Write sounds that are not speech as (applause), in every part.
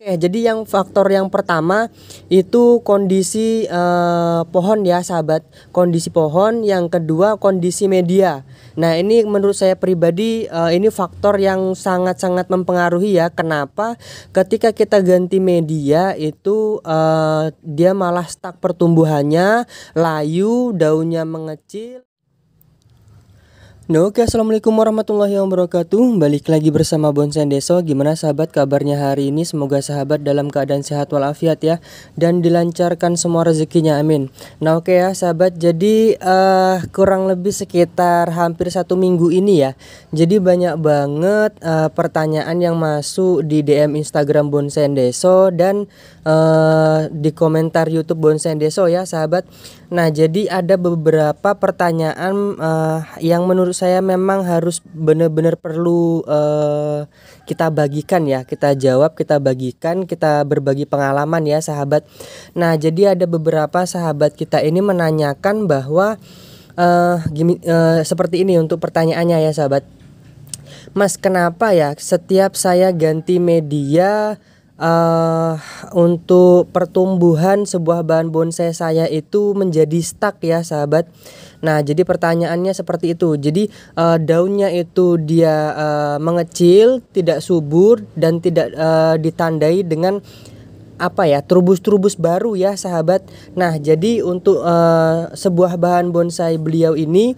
Oke, jadi yang faktor yang pertama itu kondisi eh, pohon ya sahabat, kondisi pohon. Yang kedua kondisi media. Nah ini menurut saya pribadi eh, ini faktor yang sangat-sangat mempengaruhi ya. Kenapa? Ketika kita ganti media itu eh, dia malah stuck pertumbuhannya, layu, daunnya mengecil. Nah, oke, assalamualaikum warahmatullahi wabarakatuh. Balik lagi bersama Bonsen Deso. Gimana sahabat kabarnya hari ini? Semoga sahabat dalam keadaan sehat walafiat ya, dan dilancarkan semua rezekinya. Amin. Nah, oke ya sahabat. Jadi uh, kurang lebih sekitar hampir satu minggu ini ya. Jadi banyak banget uh, pertanyaan yang masuk di DM Instagram Bonsen Deso dan Eh, di komentar YouTube Bonsai Deso ya sahabat. Nah jadi ada beberapa pertanyaan uh, yang menurut saya memang harus benar-benar perlu uh, kita bagikan ya, kita jawab, kita bagikan, kita berbagi pengalaman ya sahabat. Nah jadi ada beberapa sahabat kita ini menanyakan bahwa uh, gimi, uh, seperti ini untuk pertanyaannya ya sahabat. Mas kenapa ya setiap saya ganti media Uh, untuk pertumbuhan sebuah bahan bonsai saya itu menjadi stuck ya sahabat. Nah jadi pertanyaannya seperti itu. Jadi uh, daunnya itu dia uh, mengecil, tidak subur dan tidak uh, ditandai dengan apa ya trubus-trubus baru ya sahabat. Nah, jadi untuk uh, sebuah bahan bonsai beliau ini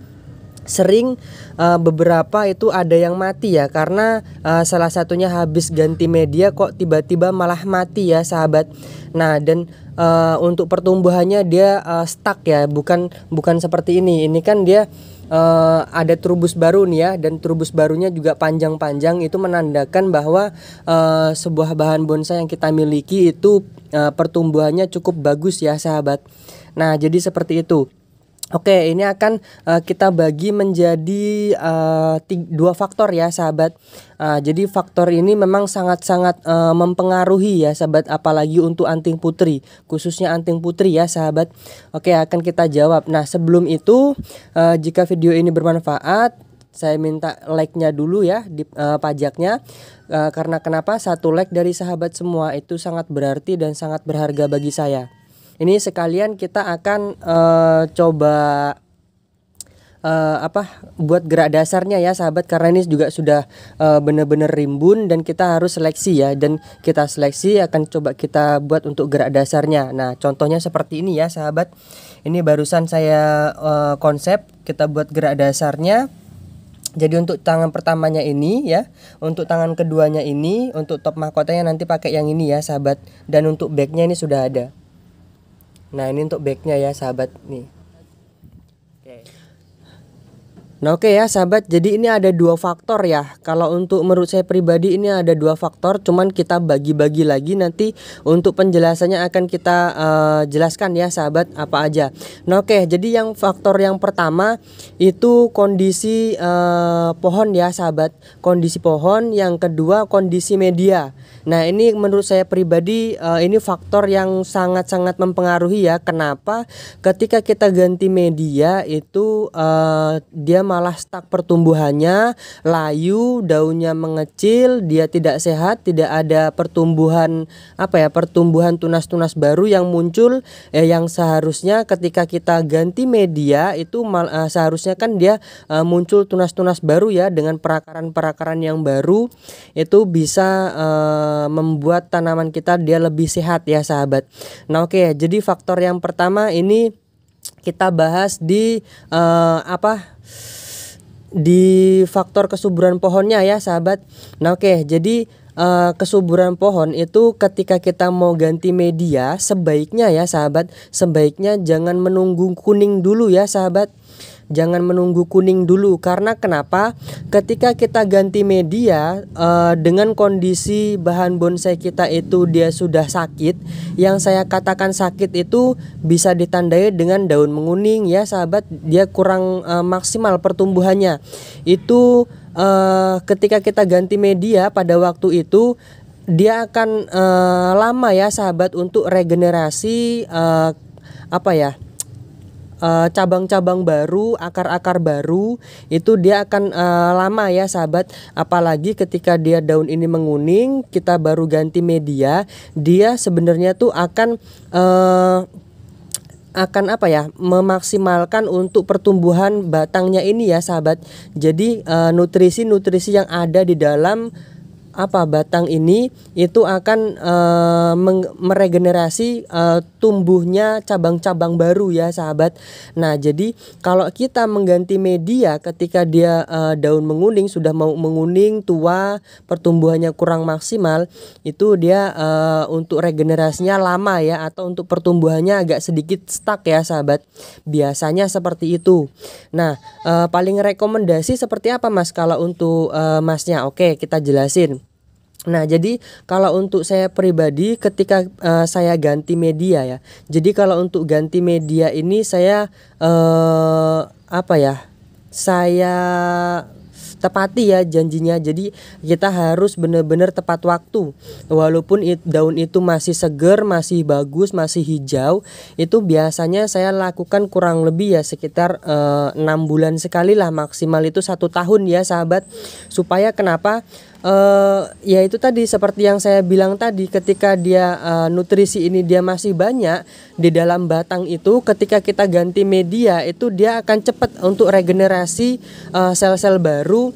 sering uh, beberapa itu ada yang mati ya karena uh, salah satunya habis ganti media kok tiba-tiba malah mati ya sahabat. Nah, dan uh, untuk pertumbuhannya dia uh, stuck ya, bukan bukan seperti ini. Ini kan dia uh, ada trubus baru nih ya dan trubus barunya juga panjang-panjang itu menandakan bahwa uh, sebuah bahan bonsai yang kita miliki itu uh, pertumbuhannya cukup bagus ya sahabat. Nah, jadi seperti itu. Oke, ini akan uh, kita bagi menjadi uh, dua faktor ya, sahabat. Uh, jadi faktor ini memang sangat-sangat uh, mempengaruhi ya, sahabat. Apalagi untuk anting putri, khususnya anting putri ya, sahabat. Oke, akan kita jawab. Nah, sebelum itu, uh, jika video ini bermanfaat, saya minta like-nya dulu ya di uh, pajaknya uh, karena kenapa satu like dari sahabat semua itu sangat berarti dan sangat berharga bagi saya ini sekalian kita akan uh, coba uh, apa buat gerak dasarnya ya sahabat karena ini juga sudah uh, benar-benar rimbun dan kita harus seleksi ya dan kita seleksi akan coba kita buat untuk gerak dasarnya. Nah, contohnya seperti ini ya sahabat. Ini barusan saya uh, konsep kita buat gerak dasarnya. Jadi untuk tangan pertamanya ini ya, untuk tangan keduanya ini, untuk top mahkotanya nanti pakai yang ini ya sahabat dan untuk backnya ini sudah ada. Nah ini untuk backnya ya sahabat nih Nah oke okay ya sahabat, jadi ini ada dua faktor ya. Kalau untuk menurut saya pribadi ini ada dua faktor, cuman kita bagi-bagi lagi nanti untuk penjelasannya akan kita uh, jelaskan ya sahabat apa aja. Nah oke, okay, jadi yang faktor yang pertama itu kondisi uh, pohon ya sahabat, kondisi pohon. Yang kedua kondisi media. Nah ini menurut saya pribadi uh, ini faktor yang sangat-sangat mempengaruhi ya. Kenapa? Ketika kita ganti media itu uh, dia malah stuck pertumbuhannya, layu, daunnya mengecil, dia tidak sehat, tidak ada pertumbuhan apa ya, pertumbuhan tunas-tunas baru yang muncul eh, yang seharusnya ketika kita ganti media itu mal, eh, seharusnya kan dia eh, muncul tunas-tunas baru ya dengan perakaran-perakaran yang baru itu bisa eh, membuat tanaman kita dia lebih sehat ya sahabat. Nah, oke okay, jadi faktor yang pertama ini kita bahas di uh, apa di faktor kesuburan pohonnya ya sahabat. Nah oke okay, jadi uh, kesuburan pohon itu ketika kita mau ganti media sebaiknya ya sahabat sebaiknya jangan menunggu kuning dulu ya sahabat jangan menunggu kuning dulu karena kenapa? Ketika kita ganti media uh, dengan kondisi bahan bonsai kita itu dia sudah sakit, yang saya katakan sakit itu bisa ditandai dengan daun menguning ya sahabat, dia kurang uh, maksimal pertumbuhannya. Itu uh, ketika kita ganti media pada waktu itu dia akan uh, lama ya sahabat untuk regenerasi uh, apa ya? Eh, cabang-cabang uh, baru, akar-akar baru itu dia akan uh, lama ya sahabat. Apalagi ketika dia daun ini menguning, kita baru ganti media, dia sebenarnya tuh akan uh, akan apa ya memaksimalkan untuk pertumbuhan batangnya ini ya sahabat. Jadi nutrisi-nutrisi uh, nutrisi -nutrisi yang ada di dalam apa batang ini itu akan e, meregenerasi e, tumbuhnya cabang-cabang baru ya sahabat. Nah, jadi kalau kita mengganti media ketika dia e, daun menguning sudah mau menguning tua, pertumbuhannya kurang maksimal, itu dia e, untuk regenerasinya lama ya atau untuk pertumbuhannya agak sedikit stuck ya sahabat. Biasanya seperti itu. Nah, e, paling rekomendasi seperti apa Mas kalau untuk e, Masnya? Oke, kita jelasin. Nah, jadi kalau untuk saya pribadi ketika uh, saya ganti media ya. Jadi kalau untuk ganti media ini saya uh, apa ya? Saya tepati ya janjinya. Jadi kita harus benar-benar tepat waktu. Walaupun it, daun itu masih seger, masih bagus, masih hijau, itu biasanya saya lakukan kurang lebih ya sekitar eh, enam bulan sekali lah maksimal itu satu tahun ya sahabat. Supaya kenapa? uh, ya itu tadi seperti yang saya bilang tadi ketika dia uh, nutrisi ini dia masih banyak di dalam batang itu ketika kita ganti media itu dia akan cepat untuk regenerasi eh, sel-sel uh, baru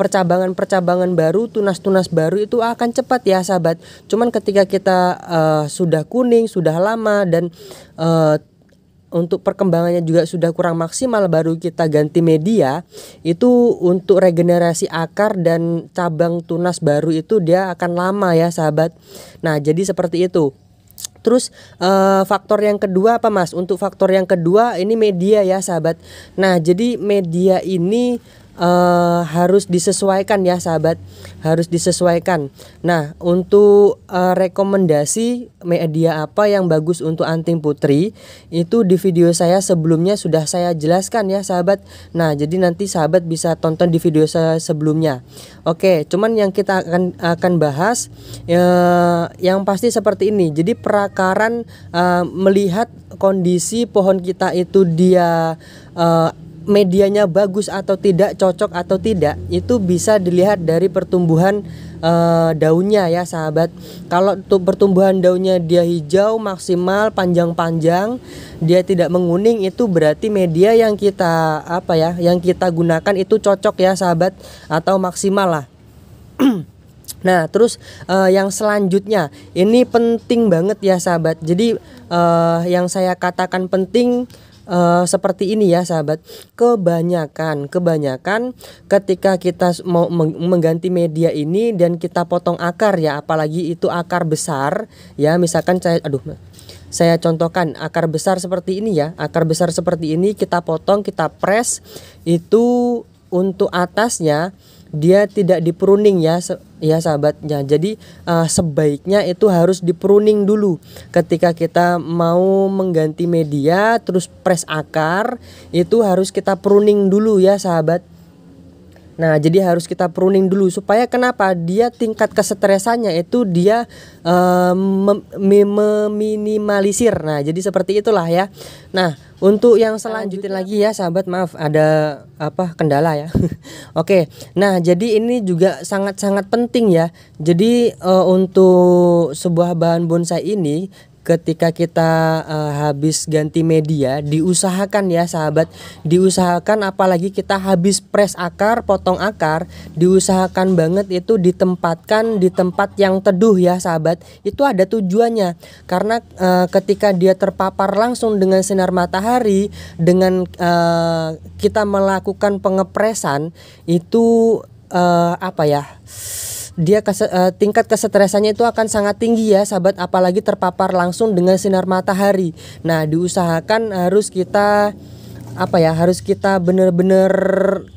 percabangan-percabangan baru, tunas-tunas baru itu akan cepat ya sahabat. Cuman ketika kita uh, sudah kuning, sudah lama dan uh, untuk perkembangannya juga sudah kurang maksimal baru kita ganti media itu untuk regenerasi akar dan cabang tunas baru itu dia akan lama ya sahabat. Nah, jadi seperti itu. Terus uh, faktor yang kedua apa Mas? Untuk faktor yang kedua ini media ya sahabat. Nah, jadi media ini uh, harus disesuaikan ya sahabat harus disesuaikan nah untuk uh, rekomendasi media apa yang bagus untuk anting putri itu di video saya sebelumnya sudah saya jelaskan ya sahabat nah jadi nanti sahabat bisa tonton di video saya sebelumnya oke cuman yang kita akan akan bahas uh, yang pasti seperti ini jadi perakaran uh, melihat kondisi pohon kita itu dia uh, medianya bagus atau tidak cocok atau tidak itu bisa dilihat dari pertumbuhan e, daunnya ya sahabat kalau untuk pertumbuhan daunnya dia hijau maksimal panjang-panjang dia tidak menguning itu berarti media yang kita apa ya yang kita gunakan itu cocok ya sahabat atau maksimal lah (clears throat) Nah, terus uh, yang selanjutnya ini penting banget ya sahabat. Jadi uh, yang saya katakan penting uh, seperti ini ya sahabat. Kebanyakan, kebanyakan ketika kita mau mengganti media ini dan kita potong akar ya, apalagi itu akar besar ya, misalkan saya aduh saya contohkan akar besar seperti ini ya. Akar besar seperti ini kita potong, kita press itu untuk atasnya dia tidak diperuning ya ya sahabatnya. Jadi uh, sebaiknya itu harus diperuning dulu ketika kita mau mengganti media terus press akar itu harus kita pruning dulu ya sahabat Nah, jadi harus kita pruning dulu supaya kenapa dia tingkat kesetresannya itu dia um, mem meminimalisir. Nah, jadi seperti itulah ya. Nah, untuk yang selanjutnya lagi ya sahabat maaf ada apa kendala ya. (laughs) Oke. Nah, jadi ini juga sangat-sangat penting ya. Jadi uh, untuk sebuah bahan bonsai ini ketika kita uh, habis ganti media diusahakan ya sahabat diusahakan apalagi kita habis pres akar potong akar diusahakan banget itu ditempatkan di tempat yang teduh ya sahabat itu ada tujuannya karena uh, ketika dia terpapar langsung dengan sinar matahari dengan uh, kita melakukan pengepresan itu uh, apa ya dia uh, tingkat kesetresannya itu akan sangat tinggi ya sahabat apalagi terpapar langsung dengan sinar matahari. Nah, diusahakan harus kita apa ya harus kita bener-bener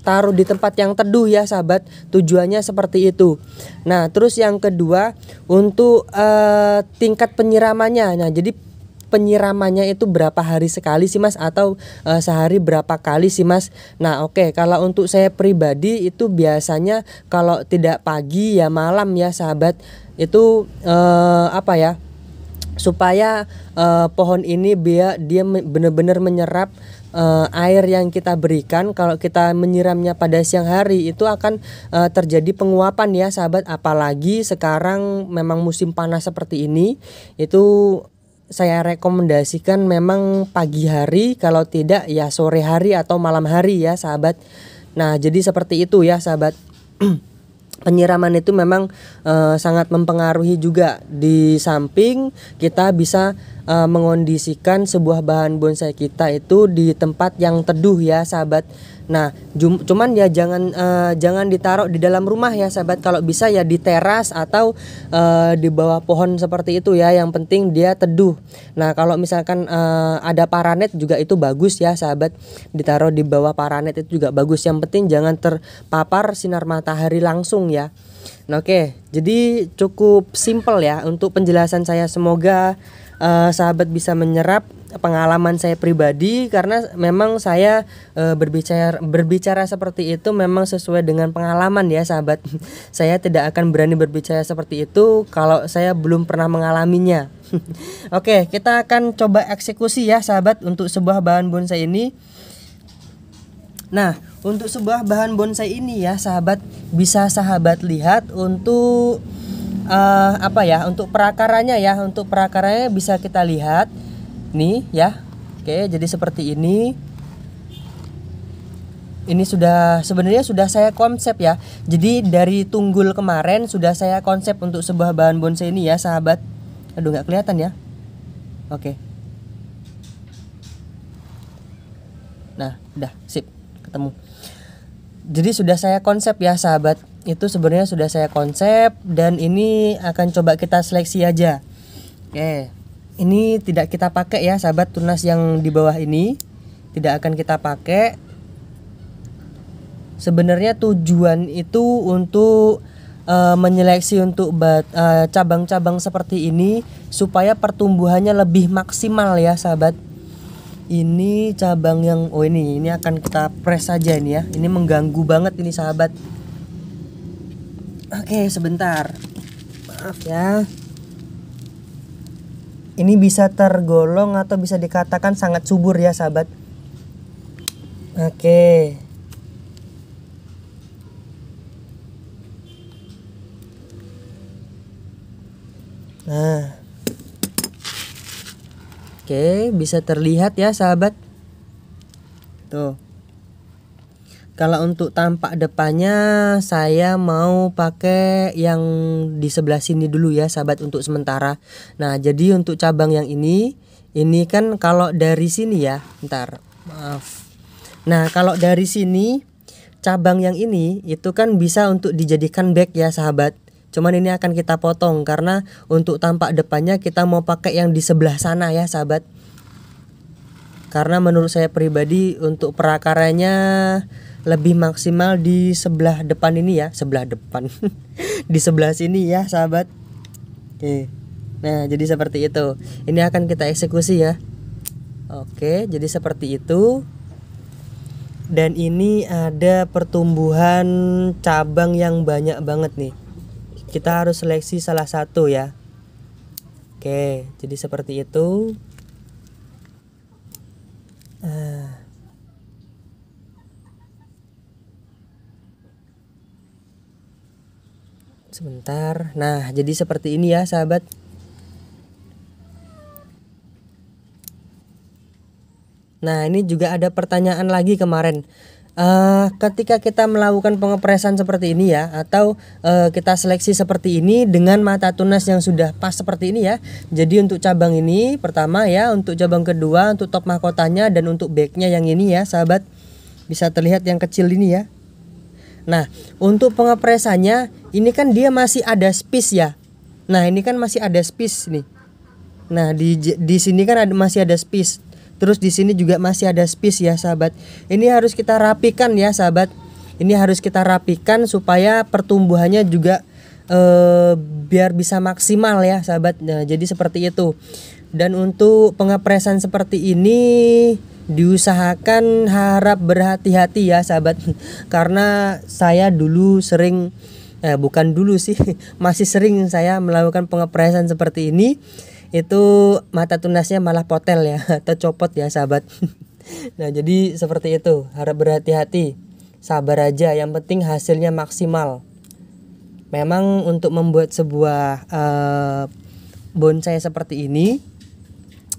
taruh di tempat yang teduh ya sahabat tujuannya seperti itu nah terus yang kedua untuk uh, tingkat penyiramannya nah jadi penyiramannya itu berapa hari sekali sih Mas atau e, sehari berapa kali sih Mas? Nah, oke okay, kalau untuk saya pribadi itu biasanya kalau tidak pagi ya malam ya sahabat itu e, apa ya? supaya e, pohon ini biar dia benar-benar menyerap uh, air yang kita berikan kalau kita menyiramnya pada siang hari itu akan uh, terjadi penguapan ya sahabat apalagi sekarang memang musim panas seperti ini itu saya rekomendasikan memang pagi hari kalau tidak ya sore hari atau malam hari ya sahabat. Nah, jadi seperti itu ya sahabat. (clears throat) Penyiraman itu memang uh, sangat mempengaruhi juga di samping kita bisa uh, mengondisikan sebuah bahan bonsai kita itu di tempat yang teduh ya sahabat. Nah, cuman ya jangan uh, jangan ditaruh di dalam rumah ya sahabat. Kalau bisa ya di teras atau uh, di bawah pohon seperti itu ya. Yang penting dia teduh. Nah, kalau misalkan uh, ada paranet juga itu bagus ya sahabat. Ditaruh di bawah paranet itu juga bagus. Yang penting jangan terpapar sinar matahari langsung ya. Nah, oke. Okay. Jadi cukup simple ya untuk penjelasan saya. Semoga uh, sahabat bisa menyerap pengalaman saya pribadi karena memang saya e, berbicara berbicara seperti itu memang sesuai dengan pengalaman ya sahabat. (laughs) saya tidak akan berani berbicara seperti itu kalau saya belum pernah mengalaminya. (laughs) Oke, kita akan coba eksekusi ya sahabat untuk sebuah bahan bonsai ini. Nah, untuk sebuah bahan bonsai ini ya sahabat bisa sahabat lihat untuk uh, apa ya untuk perakarannya ya untuk perakarannya bisa kita lihat ini ya oke jadi seperti ini ini sudah sebenarnya sudah saya konsep ya jadi dari tunggul kemarin sudah saya konsep untuk sebuah bahan bonsai ini ya sahabat aduh nggak kelihatan ya oke nah udah sip ketemu jadi sudah saya konsep ya sahabat itu sebenarnya sudah saya konsep dan ini akan coba kita seleksi aja oke okay ini tidak kita pakai ya sahabat tunas yang di bawah ini tidak akan kita pakai sebenarnya tujuan itu untuk uh, menyeleksi untuk eh, cabang-cabang uh, seperti ini supaya pertumbuhannya lebih maksimal ya sahabat ini cabang yang oh ini ini akan kita press saja ini ya ini mengganggu banget ini sahabat oke sebentar maaf ya ini bisa tergolong atau bisa dikatakan sangat subur ya sahabat oke Nah. Oke, bisa terlihat ya sahabat. Tuh. Kalau untuk tampak depannya saya mau pakai yang di sebelah sini dulu ya sahabat untuk sementara. Nah, jadi untuk cabang yang ini ini kan kalau dari sini ya, ntar maaf. Nah, kalau dari sini cabang yang ini itu kan bisa untuk dijadikan back ya sahabat. Cuman ini akan kita potong karena untuk tampak depannya kita mau pakai yang di sebelah sana ya sahabat. Karena menurut saya pribadi untuk perakarannya lebih maksimal di sebelah depan ini ya sebelah depan (laughs) di sebelah sini ya sahabat oke nah jadi seperti itu ini akan kita eksekusi ya oke jadi seperti itu dan ini ada pertumbuhan cabang yang banyak banget nih kita harus seleksi salah satu ya oke jadi seperti itu eh, Sebentar. Nah, jadi seperti ini ya, sahabat. Nah, ini juga ada pertanyaan lagi kemarin. Uh, ketika kita melakukan pengepresan seperti ini ya, atau uh, kita seleksi seperti ini dengan mata tunas yang sudah pas seperti ini ya. Jadi untuk cabang ini pertama ya, untuk cabang kedua, untuk top mahkotanya dan untuk backnya yang ini ya, sahabat. Bisa terlihat yang kecil ini ya. Nah, untuk pengepresannya ini kan dia masih ada space ya. Nah, ini kan masih ada space nih. Nah, di di sini kan ada masih ada space. Terus di sini juga masih ada space ya, sahabat. Ini harus kita rapikan ya, sahabat. Ini harus kita rapikan supaya pertumbuhannya juga eh, biar bisa maksimal ya, sahabat. Nah, jadi seperti itu. Dan untuk pengepresan seperti ini diusahakan harap berhati-hati ya sahabat karena saya dulu sering eh, bukan dulu sih (laughs) masih sering saya melakukan pengepresan seperti ini itu mata tunasnya malah potel ya (laughs) atau copot ya sahabat (laughs) nah jadi seperti itu harap berhati-hati sabar aja yang penting hasilnya maksimal memang untuk membuat sebuah eh, bonsai seperti ini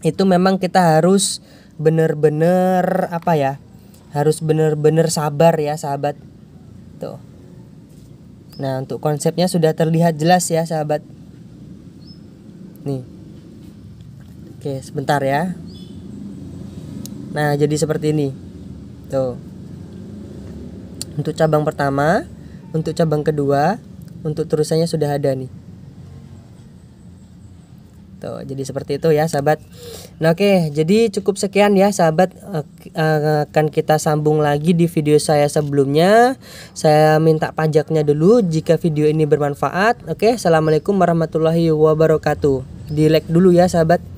itu memang kita harus bener-bener apa ya harus bener-bener sabar ya sahabat tuh nah untuk konsepnya sudah terlihat jelas ya sahabat nih oke sebentar ya nah jadi seperti ini tuh untuk cabang pertama untuk cabang kedua untuk terusannya sudah ada nih gitu. jadi seperti itu ya sahabat. Nah, oke, jadi cukup sekian ya sahabat. Eh, eh, akan kita sambung lagi di video saya sebelumnya. Saya minta pajaknya dulu jika video ini bermanfaat. Oke, assalamualaikum warahmatullahi wabarakatuh. Di like dulu ya sahabat.